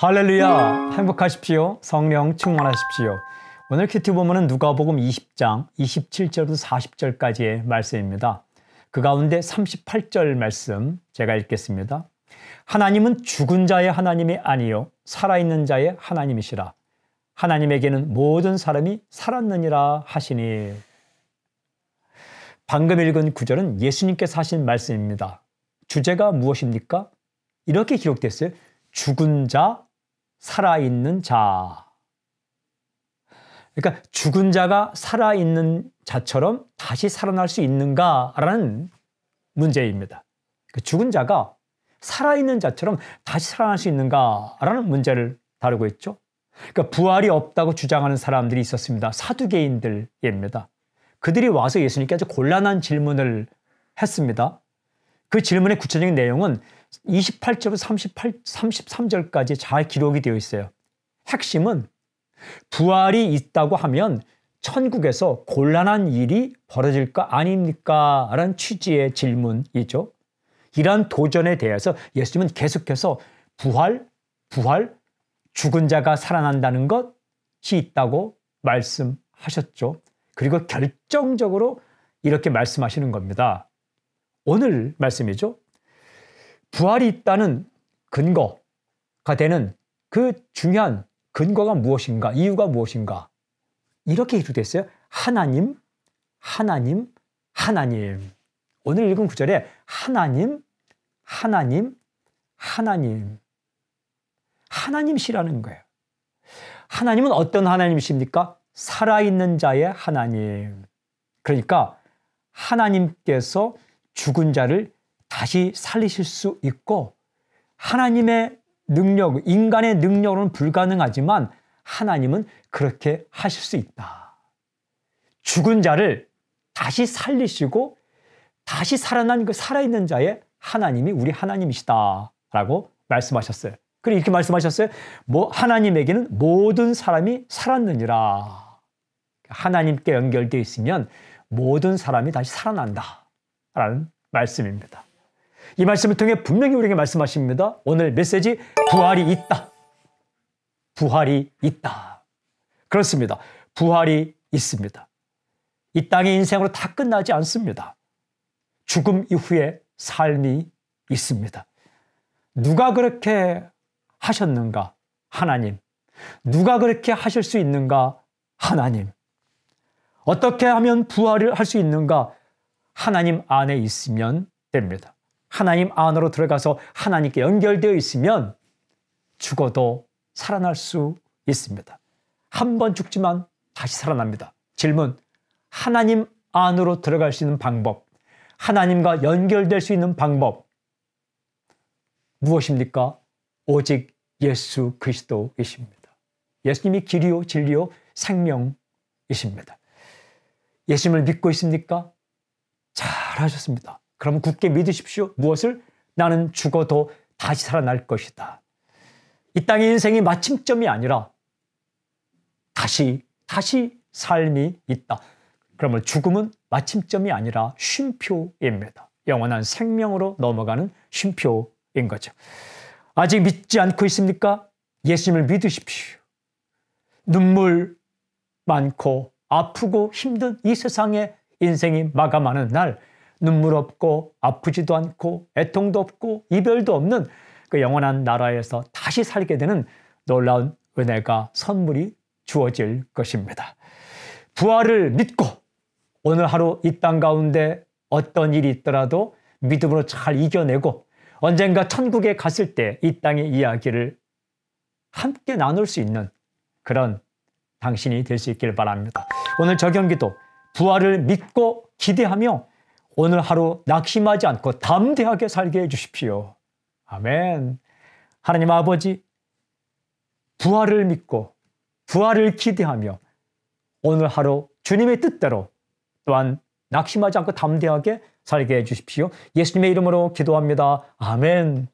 할렐루야! 행복하십시오. 성령 충만하십시오. 오늘 큐티 보면은 누가복음 20장 27절부터 40절까지의 말씀입니다. 그 가운데 38절 말씀 제가 읽겠습니다. 하나님은 죽은 자의 하나님이 아니요 살아있는 자의 하나님이시라. 하나님에게는 모든 사람이 살았느니라 하시니. 방금 읽은 구절은 예수님께서 하신 말씀입니다. 주제가 무엇입니까? 이렇게 기록됐어요. 죽은 자 살아있는 자. 그러니까 죽은 자가 살아있는 자처럼 다시 살아날 수 있는가라는 문제입니다. 그 죽은 자가 살아있는 자처럼 다시 살아날 수 있는가라는 문제를 다루고 있죠. 그러니까 부활이 없다고 주장하는 사람들이 있었습니다. 사두개인들입니다. 그들이 와서 예수님께 아주 곤란한 질문을 했습니다. 그 질문의 구체적인 내용은 28절부터 38, 33절까지 잘 기록이 되어 있어요. 핵심은 부활이 있다고 하면 천국에서 곤란한 일이 벌어질 거 아닙니까? 라는 취지의 질문이죠. 이러한 도전에 대해서 예수님은 계속해서 부활, 부활, 죽은 자가 살아난다는 것이 있다고 말씀하셨죠. 그리고 결정적으로 이렇게 말씀하시는 겁니다. 오늘 말씀이죠. 부활이 있다는 근거가 되는 그 중요한 근거가 무엇인가, 이유가 무엇인가. 이렇게 기록됐어요. 하나님, 하나님, 하나님. 오늘 읽은 구절에 하나님, 하나님, 하나님. 하나님시라는 거예요. 하나님은 어떤 하나님이십니까? 살아있는 자의 하나님. 그러니까 하나님께서 죽은 자를 다시 살리실 수 있고 하나님의 능력, 인간의 능력은 불가능하지만 하나님은 그렇게 하실 수 있다. 죽은 자를 다시 살리시고 다시 살아난 그 살아있는 자의 하나님이 우리 하나님이시다라고 말씀하셨어요. 그리고 이렇게 말씀하셨어요. 뭐 하나님에게는 모든 사람이 살았느니라. 하나님께 연결되어 있으면 모든 사람이 다시 살아난다라는 말씀입니다. 이 말씀을 통해 분명히 우리에게 말씀하십니다. 오늘 메시지 부활이 있다. 부활이 있다. 그렇습니다. 부활이 있습니다. 이 땅의 인생으로 다 끝나지 않습니다. 죽음 이후에 삶이 있습니다. 누가 그렇게 하셨는가? 하나님. 누가 그렇게 하실 수 있는가? 하나님. 어떻게 하면 부활을 할 수 있는가? 하나님 안에 있으면 됩니다. 하나님 안으로 들어가서 하나님께 연결되어 있으면 죽어도 살아날 수 있습니다. 한 번 죽지만 다시 살아납니다. 질문. 하나님 안으로 들어갈 수 있는 방법, 하나님과 연결될 수 있는 방법, 무엇입니까? 오직 예수 그리스도이십니다. 예수님이 길이요, 진리요, 생명이십니다. 예수님을 믿고 있습니까? 잘 하셨습니다. 그럼 굳게 믿으십시오. 무엇을? 나는 죽어도 다시 살아날 것이다. 이 땅의 인생이 마침점이 아니라 다시, 다시 삶이 있다. 그러므 죽음은 마침점이 아니라 쉼표입니다. 영원한 생명으로 넘어가는 쉼표인 거죠. 아직 믿지 않고 있습니까? 예수님을 믿으십시오. 눈물 많고 아프고 힘든 이 세상의 인생이 마감하는 날 눈물 없고 아프지도 않고 애통도 없고 이별도 없는 그 영원한 나라에서 다시 살게 되는 놀라운 은혜가 선물이 주어질 것입니다. 부활을 믿고 오늘 하루 이 땅 가운데 어떤 일이 있더라도 믿음으로 잘 이겨내고 언젠가 천국에 갔을 때 이 땅의 이야기를 함께 나눌 수 있는 그런 당신이 될 수 있기를 바랍니다. 오늘 저경기도 부활을 믿고 기대하며 오늘 하루 낙심하지 않고 담대하게 살게 해주십시오. 아멘. 하나님 아버지, 부활을 믿고 부활을 기대하며 오늘 하루 주님의 뜻대로 또한 낙심하지 않고 담대하게 살게 해주십시오. 예수님의 이름으로 기도합니다. 아멘.